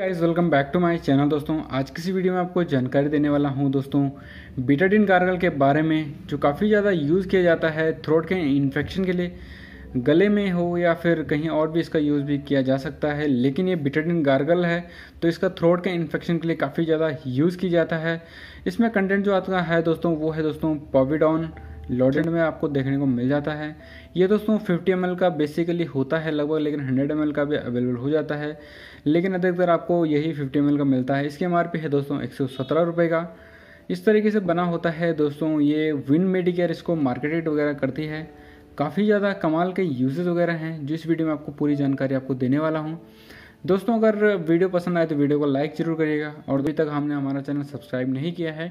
guys welcome back to my channel दोस्तों आज किसी वीडियो में आपको जानकारी देने वाला हूं दोस्तों बीटाडिन कारगल के बारे में जो काफ़ी ज़्यादा यूज़ किया जाता है थ्रोट के इन्फेक्शन के लिए गले में हो या फिर कहीं और भी इसका यूज़ भी किया जा सकता है लेकिन ये बिटाडिन गार्गल है तो इसका थ्रोट के इन्फेक्शन के लिए काफ़ी ज़्यादा यूज़ किया जाता है इसमें कंटेंट जो आता है दोस्तों वो है दोस्तों पॉविडॉन लॉडेड में आपको देखने को मिल जाता है ये दोस्तों 50 एम का बेसिकली होता है लगभग लेकिन 100 एम का भी अवेलेबल हो जाता है लेकिन अधिकतर आपको यही 50 एम का मिलता है इसकी एम है दोस्तों एक रुपये का इस तरीके से बना होता है दोस्तों ये विन मेडिकेयर इसको मार्केटेड वगैरह करती है काफ़ी ज़्यादा कमाल के यूजेज वगैरह हैं जिस वीडियो में आपको पूरी जानकारी आपको देने वाला हूँ दोस्तों अगर वीडियो पसंद आए तो वीडियो को लाइक ज़रूर करिएगा और अभी तक हमने हमारा चैनल सब्सक्राइब नहीं किया है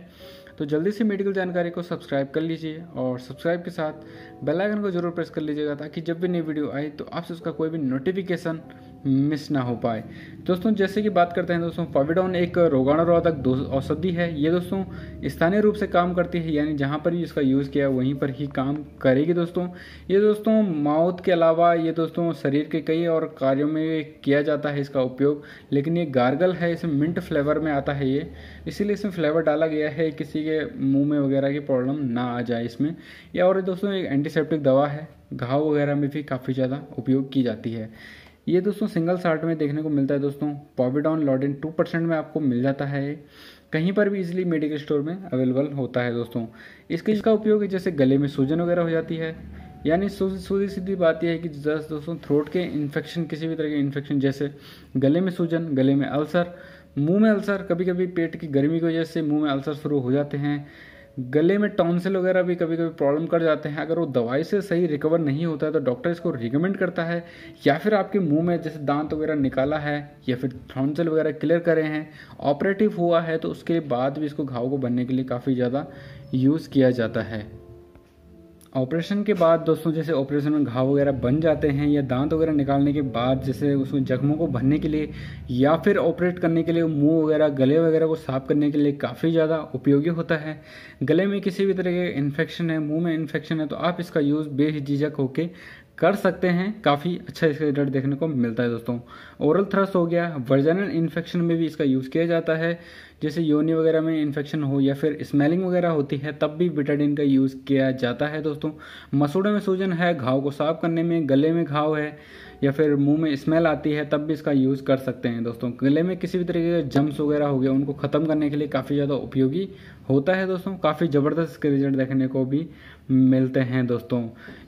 तो जल्दी से मेडिकल जानकारी को सब्सक्राइब कर लीजिए और सब्सक्राइब के साथ बेल आइकन को जरूर प्रेस कर लीजिएगा ताकि जब भी नई वीडियो आए तो आपसे उसका कोई भी नोटिफिकेशन मिस ना हो पाए दोस्तों जैसे कि बात करते हैं दोस्तों फाविडोन एक रोगाणुरोधक औषधि है ये दोस्तों स्थानीय रूप से काम करती है यानी जहाँ पर भी इसका यूज़ किया वहीं पर ही काम करेगी दोस्तों ये दोस्तों माउथ के अलावा ये दोस्तों शरीर के कई और कार्यों में किया जाता है इसका उपयोग लेकिन ये गार्गल है इसमें मिंट फ्लेवर में आता है ये इसीलिए इसमें फ्लेवर डाला गया है किसी के मुँह में वगैरह की प्रॉब्लम ना आ जाए इसमें या और दोस्तों एक एंटीसेप्टिक दवा है घाव वगैरह में भी काफ़ी ज़्यादा उपयोग की जाती है ये दोस्तों सिंगल शार्ट में देखने को मिलता है दोस्तों पॉविडॉन लॉडिन टू परसेंट में आपको मिल जाता है कहीं पर भी इजिली मेडिकल स्टोर में अवेलेबल होता है दोस्तों इसके इसका उपयोग जैसे गले में सूजन वगैरह हो जाती है यानी सीधी सीधी बात यह है कि जस दोस्तों थ्रोट के इन्फेक्शन किसी भी तरह के इन्फेक्शन जैसे गले में सूजन गले में अल्सर मुंह में अल्सर कभी कभी पेट की गर्मी की वजह से मुंह में अल्सर शुरू हो जाते हैं गले में टॉन्सिल वगैरह भी कभी कभी प्रॉब्लम कर जाते हैं अगर वो दवाई से सही रिकवर नहीं होता है तो डॉक्टर इसको रिकमेंड करता है या फिर आपके मुंह में जैसे दांत वगैरह निकाला है या फिर टॉन्सिल वगैरह क्लियर करे हैं ऑपरेटिव हुआ है तो उसके बाद भी इसको घाव को बनने के लिए काफ़ी ज़्यादा यूज़ किया जाता है ऑपरेशन के बाद दोस्तों जैसे ऑपरेशन में घाव वगैरह बन जाते हैं या दांत वगैरह निकालने के बाद जैसे उसमें जख्मों को भरने के लिए या फिर ऑपरेट करने के लिए मुंह वगैरह गले वगैरह को साफ करने के लिए काफ़ी ज़्यादा उपयोगी होता है गले में किसी भी तरह के इन्फेक्शन है मुंह में इन्फेक्शन है तो आप इसका यूज़ बेहिझिझक होकर कर सकते हैं काफ़ी अच्छा इसका रिजल्ट देखने को मिलता है दोस्तों ओरल थ्रस हो गया वर्जनल इन्फेक्शन में भी इसका यूज़ किया जाता है जैसे योनी वगैरह में इन्फेक्शन हो या फिर स्मेलिंग वगैरह होती है तब भी बिटाडिन का यूज़ किया जाता है दोस्तों मसूड़े में सूजन है घाव को साफ करने में गले में घाव है या फिर मुंह में स्मेल आती है तब भी इसका यूज़ कर सकते हैं दोस्तों गले में किसी भी तरीके के जम्स वगैरह हो गया उनको ख़त्म करने के लिए काफ़ी ज़्यादा उपयोगी होता है दोस्तों काफ़ी ज़बरदस्त इसके रिजल्ट देखने को भी मिलते हैं दोस्तों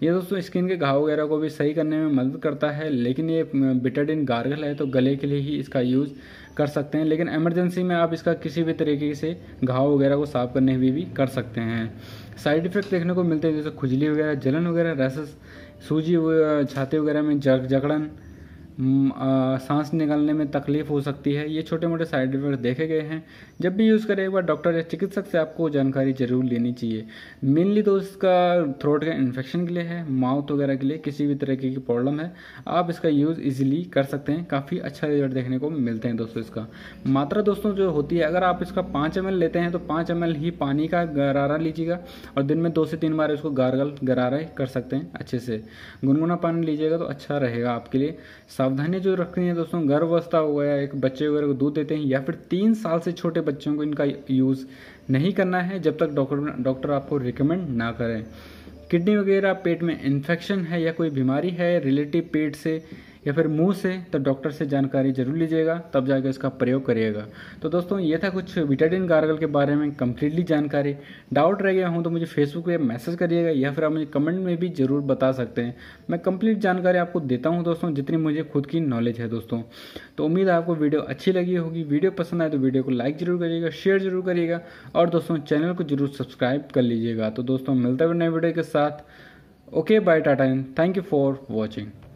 ये दोस्तों स्किन के घाव वगैरह को भी सही करने में मदद करता है लेकिन ये बिटाडिन गार्गल है तो गले के लिए ही इसका यूज़ कर सकते हैं लेकिन एमरजेंसी में आप इसका किसी भी तरीके से घाव वगैरह को साफ करने भी, भी कर सकते हैं साइड इफेक्ट देखने को मिलते हैं जैसे खुजली वगैरह जलन वगैरह रसस सूजी छाते वगैरह में जकड़न सांस निकालने में तकलीफ हो सकती है ये छोटे मोटे साइड इफेक्ट देखे गए हैं जब भी यूज़ करें एक बार डॉक्टर या चिकित्सक से आपको जानकारी जरूर लेनी चाहिए मेनली तो इसका थ्रोट का इन्फेक्शन के लिए है माउथ वगैरह के लिए किसी भी तरीके की प्रॉब्लम है आप इसका यूज़ ईजिली कर सकते हैं काफ़ी अच्छा रिजल्ट देखने को मिलते हैं दोस्तों इसका मात्रा दोस्तों जो होती है अगर आप इसका पाँच एम लेते हैं तो पाँच एम ही पानी का गरारा लीजिएगा और दिन में दो से तीन बार इसको गारगल गरारा कर सकते हैं अच्छे से गुनगुना पानी लीजिएगा तो अच्छा रहेगा आपके लिए साफ सावधानियाँ जो रखनी है दोस्तों गर्भावस्था हो गया एक बच्चे वगैरह को दूध देते हैं या फिर तीन साल से छोटे बच्चों को इनका यूज़ नहीं करना है जब तक डॉक्टर डॉक्टर आपको रिकमेंड ना करें किडनी वगैरह पेट में इन्फेक्शन है या कोई बीमारी है रिलेटिव पेट से या फिर मुंह से तो डॉक्टर से जानकारी जरूर लीजिएगा तब जाके इसका प्रयोग करिएगा तो दोस्तों ये था कुछ विटाडिन गार्गल के बारे में कम्प्लीटली जानकारी डाउट रह गया हूँ तो मुझे फेसबुक पर मैसेज करिएगा या फिर आप मुझे कमेंट में भी ज़रूर बता सकते हैं मैं कम्प्लीट जानकारी आपको देता हूँ दोस्तों जितनी मुझे खुद की नॉलेज है दोस्तों तो उम्मीद है आपको वीडियो अच्छी लगी होगी वीडियो पसंद आए तो वीडियो को लाइक जरूर करिएगा शेयर जरूर करिएगा और दोस्तों चैनल को जरूर सब्सक्राइब कर लीजिएगा तो दोस्तों मिलता है नए वीडियो के साथ okay bye tata and thank you for watching